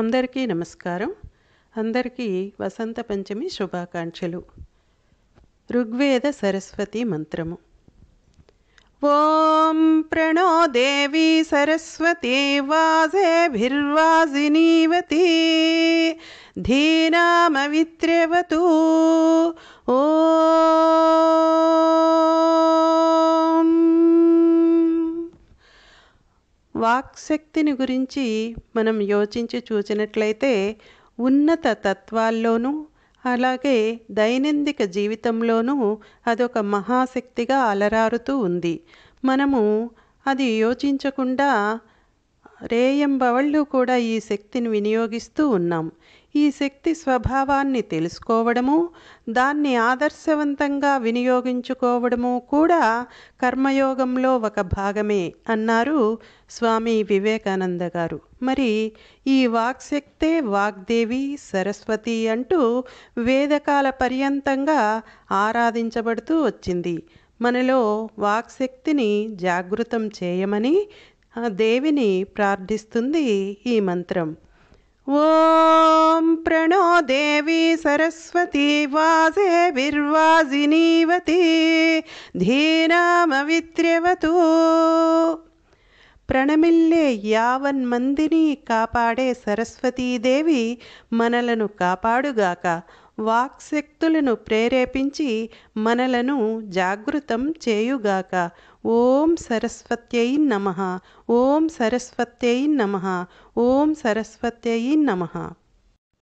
अन्दरकी नमस्कारम् अन्दरकी वसन्तपञ्चमी शुभाकाङ्क्षलु ऋग्वेदसरस्वती मन्त्रम् ॐ प्रणोदेवी सरस्वती वाजेभिर्वाजिनीवती धीना मवित्र्यवतु వాక్శక్తిని గురించి మనం యోచించి చూచినట్లయితే ఉన్నత తత్వాల్లోనూ అలాగే దైనందిక జీవితంలోనూ అదొక మహాశక్తిగా అలరారుతూ ఉంది మనము అది యోచించకుండా రేయంబవళ్ళు కూడా ఈ శక్తిని వినియోగిస్తూ ఉన్నాం ఈ శక్తి స్వభావాన్ని తెలుసుకోవడము దాన్ని ఆదర్శవంతంగా వినియోగించుకోవడము కూడా కర్మయోగంలో ఒక భాగమే అన్నారు స్వామి వివేకానంద గారు మరి ఈ వాక్శక్తే వాగ్దేవి సరస్వతి అంటూ వేదకాల పర్యంతంగా ఆరాధించబడుతూ వచ్చింది మనలో వాక్శక్తిని జాగృతం చేయమని దేవిని ప్రార్థిస్తుంది ఈ మంత్రం ॐ प्रणो देवी सरस्वती वासेभिर्वासिनीवती ధీనామవిత్ర్యవతు ప్రణమిల్లే యావన్మందిని కాపాడే సరస్వతీదేవి మనలను కాపాడుగాక వాక్శక్తులను ప్రేరేపించి మనలను జాగృతం చేయుగాక ఓం సరస్వత్యై నమ ఓం సరస్వత్యై నమ ఓం సరస్వత్యై నమ